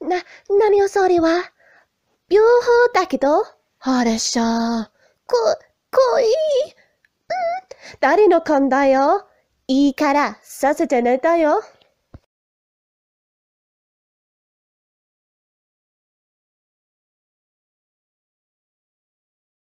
な、波の総理は、両方だけど、あれしょ。こ、こい、うん、誰の勘だよ。いいから、させて寝たよ。